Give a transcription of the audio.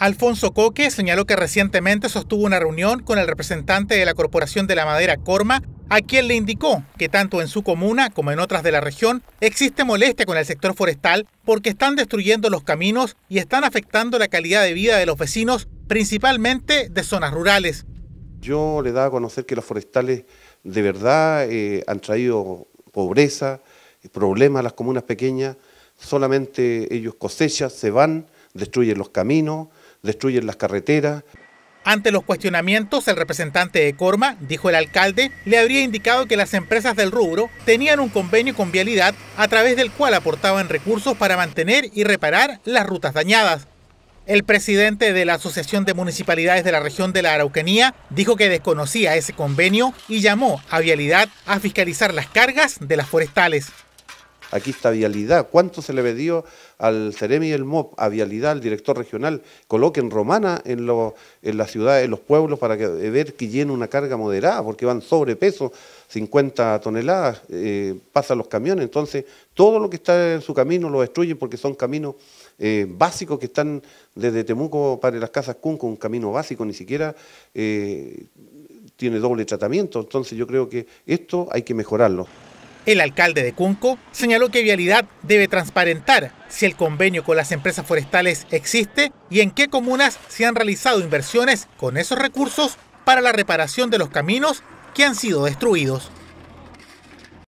Alfonso Coque señaló que recientemente sostuvo una reunión con el representante de la Corporación de la Madera Corma, a quien le indicó que tanto en su comuna como en otras de la región existe molestia con el sector forestal porque están destruyendo los caminos y están afectando la calidad de vida de los vecinos, principalmente de zonas rurales. Yo le daba a conocer que los forestales de verdad eh, han traído pobreza, problemas a las comunas pequeñas, solamente ellos cosechan, se van, destruyen los caminos, destruyen las carreteras. Ante los cuestionamientos, el representante de Corma, dijo el alcalde, le habría indicado que las empresas del rubro tenían un convenio con Vialidad a través del cual aportaban recursos para mantener y reparar las rutas dañadas. El presidente de la Asociación de Municipalidades de la región de la Araucanía dijo que desconocía ese convenio y llamó a Vialidad a fiscalizar las cargas de las forestales. Aquí está vialidad. ¿Cuánto se le vendió al Ceremi y el MOP, a vialidad, al director regional? Coloquen romana en, en las ciudades, en los pueblos, para que, eh, ver que llena una carga moderada, porque van sobrepeso, 50 toneladas, eh, pasan los camiones. Entonces, todo lo que está en su camino lo destruyen porque son caminos eh, básicos que están desde Temuco para las casas Cunco, un camino básico, ni siquiera tiene doble tratamiento. Entonces yo creo que esto hay que mejorarlo. El alcalde de Cunco señaló que Vialidad debe transparentar si el convenio con las empresas forestales existe y en qué comunas se han realizado inversiones con esos recursos para la reparación de los caminos que han sido destruidos.